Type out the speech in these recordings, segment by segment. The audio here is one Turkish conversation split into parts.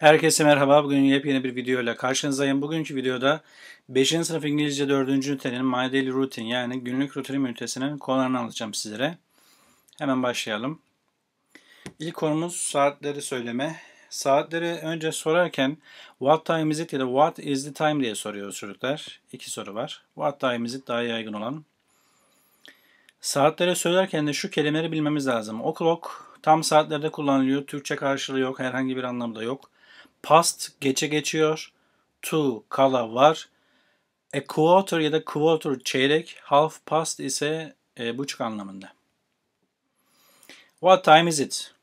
Herkese merhaba. Bugün yepyeni bir video ile karşınızdayım. Bugünkü videoda 5. sınıf İngilizce 4. ünitenin My Daily Routine yani günlük rutinim ünitesinin konularını anlatacağım sizlere. Hemen başlayalım. İlk konumuz saatleri söyleme. Saatleri önce sorarken what time is it ya da what is the time diye soruyoruz çocuklar. İki soru var. What time is it daha yaygın olan. Saatleri söylerken de şu kelimeleri bilmemiz lazım. O clock tam saatlerde kullanılıyor. Türkçe karşılığı yok. Herhangi bir anlamda yok. Past geçe geçiyor. To kala var. A e, quarter ya da quarter çeyrek. Half past ise e, buçuk anlamında. What time is it?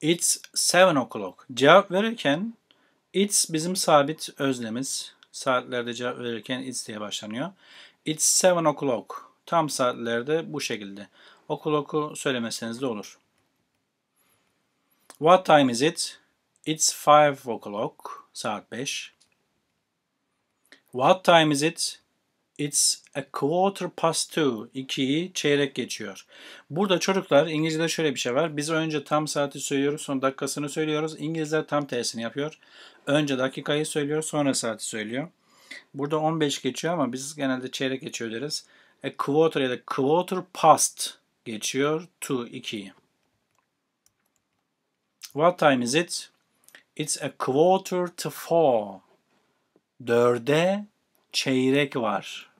It's seven o'clock. Cevap verirken it's bizim sabit özlemiz Saatlerde cevap verirken it's diye başlanıyor. It's seven o'clock. Tam saatlerde bu şekilde. O'clock'u söylemeseniz de olur. What time is it? It's five o'clock. Saat beş. What time is it? It's a quarter past two. İkiyi çeyrek geçiyor. Burada çocuklar İngilizce'de şöyle bir şey var. Biz önce tam saati söylüyoruz sonra dakikasını söylüyoruz. İngilizler tam tersini yapıyor. Önce dakikayı söylüyor sonra saati söylüyor. Burada 15 geçiyor ama biz genelde çeyrek geçiyor deriz. A quarter ya da quarter past geçiyor. Two, ikiyi. What time is it? It's a quarter to four. Dörde çeyrek var.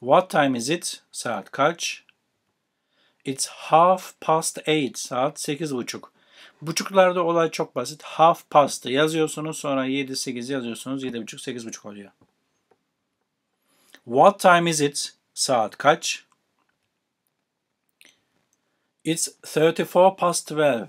What time is it? Saat kaç? It's half past eight. Saat sekiz buçuk. Buçuklarda olay çok basit. Half past yazıyorsunuz sonra yedi 8 yazıyorsunuz. yedi buçuk sekiz buçuk oluyor. What time is it? Saat kaç? It's thirty-four past twelve.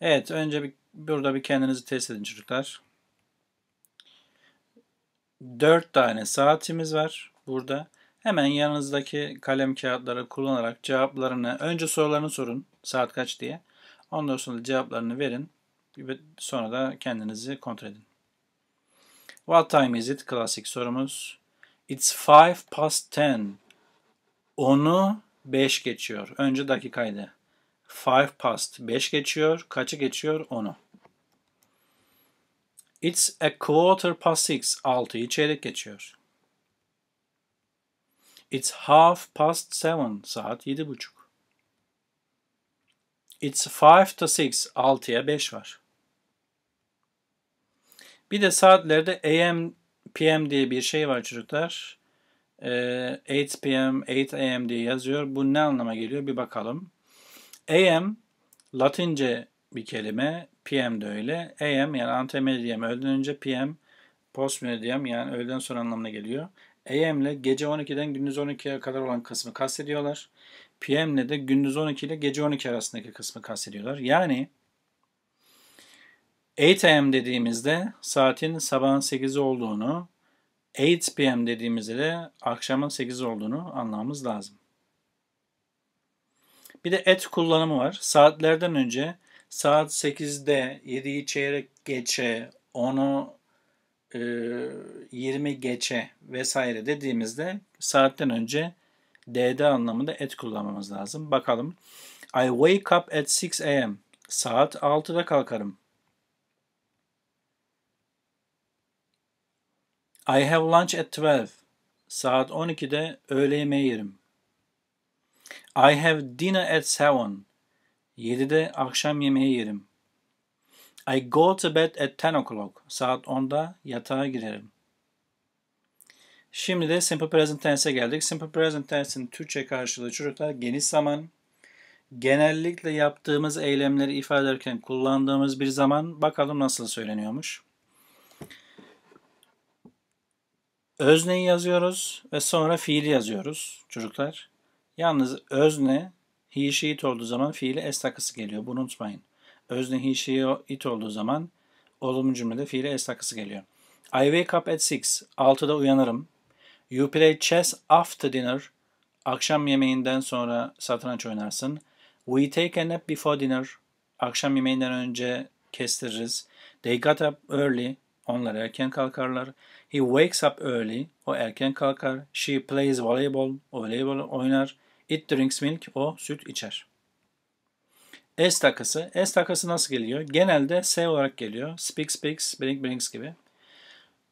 Evet önce bir, burada bir kendinizi test edin çocuklar. 4 tane saatimiz var burada. Hemen yanınızdaki kalem kağıtları kullanarak cevaplarını, önce sorularını sorun saat kaç diye. Ondan sonra cevaplarını verin. Sonra da kendinizi kontrol edin. What time is it? Klasik sorumuz. It's five past ten. Onu beş geçiyor. Önce dakikaydı. Five past 5 geçiyor. Kaçı geçiyor? 10'u. It's a quarter past six. 6'yı çeyrek geçiyor. It's half past seven. Saat yedi buçuk. It's five to six. 6'ya 5 var. Bir de saatlerde AM, PM diye bir şey var çocuklar. 8 PM, 8 AM diye yazıyor. Bu ne anlama geliyor bir bakalım. AM Latince bir kelime. PM de öyle. AM yani antemedium öğleden önce PM postmedium yani öğleden sonra anlamına geliyor. AM ile gece 12'den gündüz 12'ye kadar olan kısmı kastediyorlar. PM ile de gündüz 12 ile gece 12 arasındaki kısmı kastediyorlar. Yani 8 AM dediğimizde saatin sabahın 8'i olduğunu, 8 PM dediğimizde de akşamın 8'i olduğunu anlamamız lazım. Bir de et kullanımı var. Saatlerden önce saat 8'de 7'yi çeyrek geçe 10'u e, 20 geçe vesaire dediğimizde saatten önce DD anlamında et kullanmamız lazım. Bakalım. I wake up at 6 a.m. Saat 6'da kalkarım. I have lunch at 12. Saat 12'de öğle yemeği yerim. I have dinner at seven. Yedide akşam yemeği yerim. I go to bed at ten o'clock. Saat onda yatağa girerim. Şimdi de simple present tense'e geldik. Simple present tense'in Türkçe karşılığı çocuklar geniş zaman. Genellikle yaptığımız eylemleri ifade ederken kullandığımız bir zaman. Bakalım nasıl söyleniyormuş. Özneyi yazıyoruz ve sonra fiili yazıyoruz çocuklar. Yalnız özne he she it olduğu zaman fiili es takısı geliyor. Bunu unutmayın. Özne he she it olduğu zaman olumlu cümlede fiili es takısı geliyor. I wake up at 6. 6'da uyanırım. You play chess after dinner. Akşam yemeğinden sonra satranç oynarsın. We take a nap before dinner. Akşam yemeğinden önce kestiririz. They got up early. Onlar erken kalkarlar. He wakes up early. O erken kalkar. She plays volleyball. O voleybol oynar. It drinks milk. O süt içer. S takası. S takası nasıl geliyor? Genelde S olarak geliyor. Speak speaks, blink blinks gibi.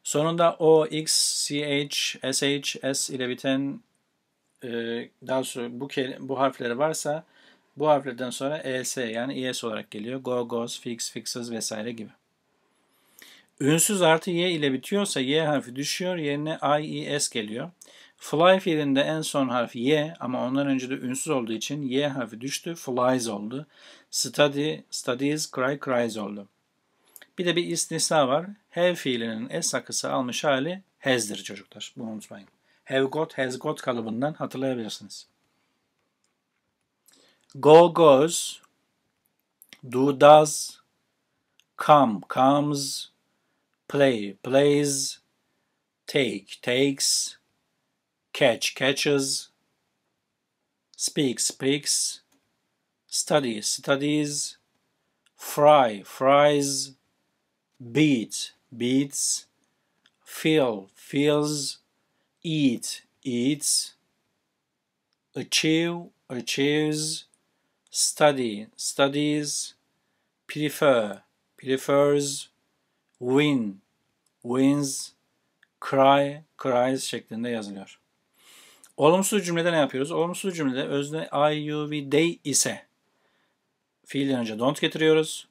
Sonunda O, X, CH, SH, S ile biten e, daha sonra bu, bu harfleri varsa bu harflerden sonra ES yani ES olarak geliyor. Go, goes, fix, fixes vesaire gibi. Ünsüz artı y ile bitiyorsa y harfi düşüyor. Yerine i, i, s geliyor. Fly fiilinde en son harfi y ama ondan önce de ünsüz olduğu için y harfi düştü. Flies oldu. Study, studies, cry, cries oldu. Bir de bir istisna var. Have fiilinin s akısı almış hali has'dir çocuklar. Bunu unutmayın. Have got, has got kalıbından hatırlayabilirsiniz. Go goes, do does, come comes, play, plays, take, takes, catch, catches, speak, speaks, study, studies, fry, fries, beat, beats, feel, feels, eat, eats, achieve, achieves, study, studies, prefer, prefers, win, wins, cry, cries şeklinde yazılıyor. Olumsuz cümlede ne yapıyoruz? Olumsuz cümlede özne I, you, we, they ise fiilden önce don't getiriyoruz.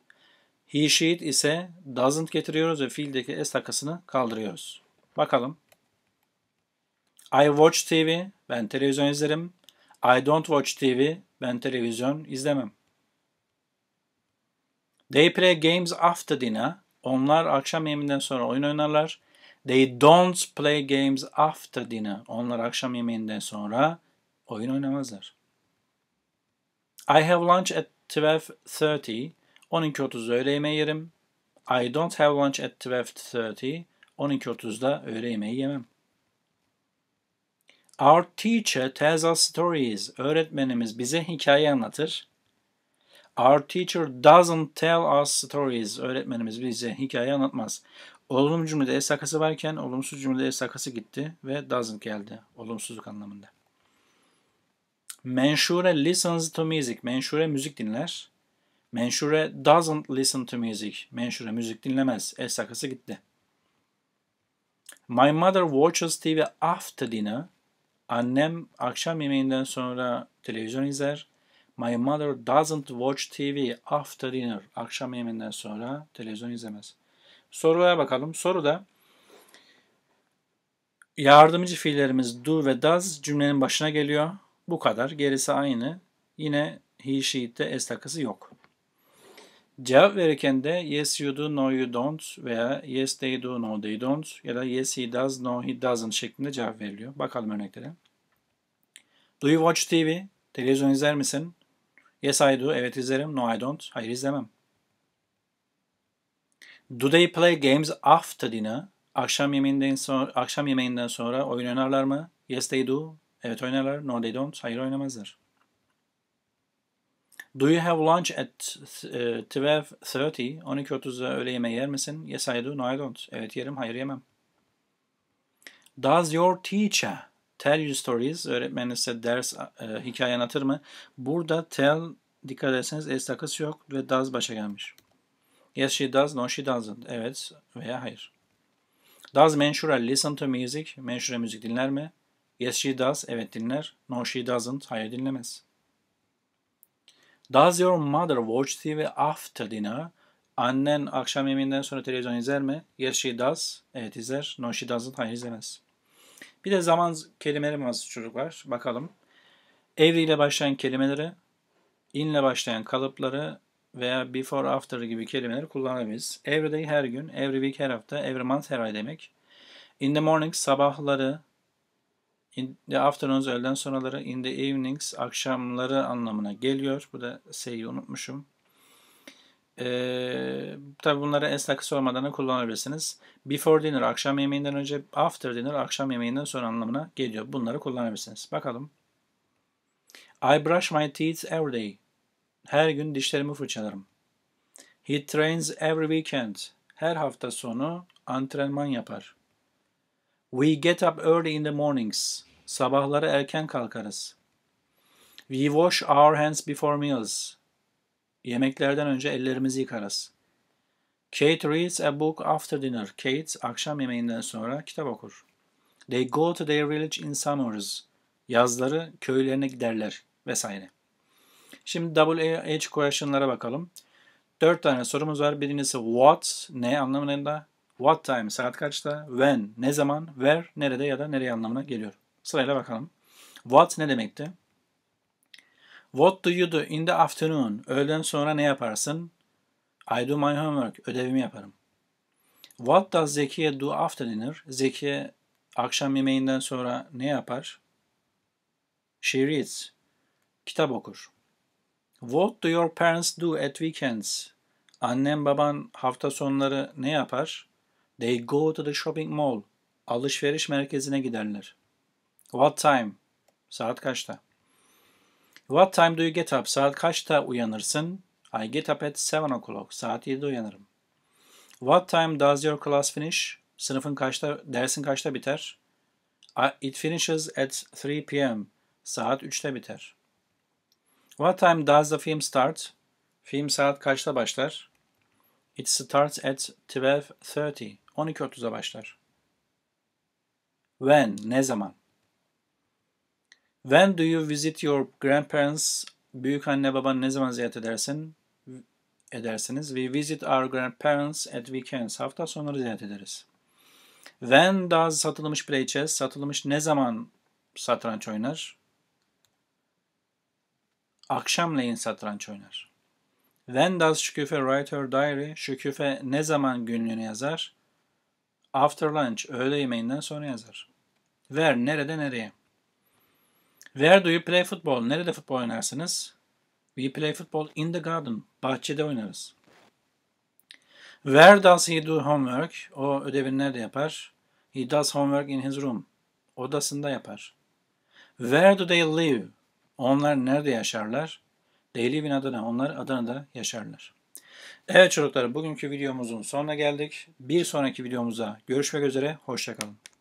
He, she, it ise doesn't getiriyoruz ve fiildeki es takasını kaldırıyoruz. Bakalım. I watch TV, ben televizyon izlerim. I don't watch TV, ben televizyon izlemem. They play games after dinner, onlar akşam yemeğinden sonra oyun oynarlar. They don't play games after dinner. Onlar akşam yemeğinden sonra oyun oynamazlar. I have lunch at 12.30. 12.30'da öğle yemeği yerim. I don't have lunch at 12.30. 12.30'da öğle yemeği yemem. Our teacher tells us stories. Öğretmenimiz bize hikaye anlatır. Our teacher doesn't tell us stories. Öğretmenimiz bize hikaye anlatmaz. Olumlu cümlede es varken olumsuz cümlede es gitti ve doesn't geldi. Olumsuzluk anlamında. Menşure listens to music. Menşure müzik dinler. Menşure doesn't listen to music. Menşure müzik dinlemez. Es takası gitti. My mother watches TV after dinner. Annem akşam yemeğinden sonra televizyon izler. My mother doesn't watch TV after dinner. Akşam yemeğinden sonra televizyon izlemez. Soruya bakalım. Soru da yardımcı fiillerimiz do ve does cümlenin başına geliyor. Bu kadar. Gerisi aynı. Yine he, she'de s takısı yok. Cevap verirken de yes you do, no you don't veya yes they do, no they don't ya da yes he does, no he doesn't şeklinde cevap veriliyor. Bakalım örneklere. Do you watch TV? Televizyon izler misin? Yes I do. Evet izlerim. No I don't. Hayır izlemem. Do they play games after dinner? Akşam yemeğinden sonra akşam yemeğinden sonra oyun oynarlar mı? Yes they do. Evet oynarlar. No they don't. Hayır oynamazlar. Do you have lunch at 12.30? Uh, 12.30'da öğle yemeği yer misin? Yes I do. No I don't. Evet yerim. Hayır yemem. Does your teacher Tell you stories. Öğretmeninize ders e, hikaye anlatır mı? Burada tell dikkat ederseniz es takısı yok ve does başa gelmiş. Yes she does, no she doesn't. Evet veya hayır. Does Menşura listen to music? Menşura müzik dinler mi? Yes she does. Evet dinler. No she doesn't. Hayır dinlemez. Does your mother watch TV after dinner? Annen akşam yemeğinden sonra televizyon izler mi? Yes she does. Evet izler. No she doesn't. Hayır izlemez. Bir de zaman kelimeleri bazı çocuklar. Bakalım. Every ile başlayan kelimeleri, in ile başlayan kalıpları veya before after gibi kelimeleri kullanabiliriz. Every day her gün, every week her hafta, every month her ay demek. In the morning sabahları, in the afternoons öğleden sonraları, in the evenings akşamları anlamına geliyor. Bu da S'yi unutmuşum. E, tabii bunları esnakı sormadan da kullanabilirsiniz. Before dinner akşam yemeğinden önce, after dinner akşam yemeğinden sonra anlamına geliyor. Bunları kullanabilirsiniz. Bakalım. I brush my teeth every day. Her gün dişlerimi fırçalarım. He trains every weekend. Her hafta sonu antrenman yapar. We get up early in the mornings. Sabahları erken kalkarız. We wash our hands before meals. Yemeklerden önce ellerimizi yıkarız. Kate reads a book after dinner. Kate akşam yemeğinden sonra kitap okur. They go to their village in summers. Yazları köylerine giderler vesaire. Şimdi double H question'lara bakalım. Dört tane sorumuz var. Birincisi what, ne anlamında. What time, saat kaçta. When, ne zaman. Where, nerede ya da nereye anlamına geliyor. Sırayla bakalım. What ne demekti? What do you do in the afternoon? Öğleden sonra ne yaparsın? I do my homework. Ödevimi yaparım. What does Zekiye do after dinner? Zekiye akşam yemeğinden sonra ne yapar? She reads. Kitap okur. What do your parents do at weekends? Annem baban hafta sonları ne yapar? They go to the shopping mall. Alışveriş merkezine giderler. What time? Saat kaçta? What time do you get up? Saat kaçta uyanırsın? I get up at 7 o'clock. Saat 7'de uyanırım. What time does your class finish? Sınıfın kaçta, dersin kaçta biter? It finishes at 3 p.m. Saat 3'te biter. What time does the film start? Film saat kaçta başlar? It starts at 12.30. 12.30'da başlar. When? Ne zaman? When do you visit your grandparents? Büyük anne baban ne zaman ziyaret edersin? Edersiniz. We visit our grandparents at weekends. Hafta sonları ziyaret ederiz. When does satılmış play chess? Satılmış ne zaman satranç oynar? Akşamleyin satranç oynar. When does Şüküfe write her diary? Şüküfe ne zaman günlüğünü yazar? After lunch, öğle yemeğinden sonra yazar. Where, nerede, nereye? Where do you play football? Nerede futbol oynarsınız? We play football in the garden. Bahçede oynarız. Where does he do homework? O ödevini nerede yapar? He does homework in his room. Odasında yapar. Where do they live? Onlar nerede yaşarlar? They live in Adana. Onlar Adana'da yaşarlar. Evet çocuklar bugünkü videomuzun sonuna geldik. Bir sonraki videomuza görüşmek üzere. Hoşçakalın.